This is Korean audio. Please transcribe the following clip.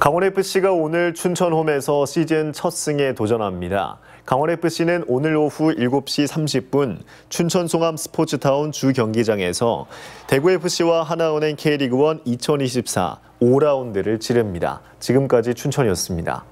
강원FC가 오늘 춘천 홈에서 시즌 첫 승에 도전합니다. 강원FC는 오늘 오후 7시 30분 춘천 송암 스포츠타운 주 경기장에서 대구FC와 하나은행 K리그1 2024 5라운드를 치릅니다. 지금까지 춘천이었습니다.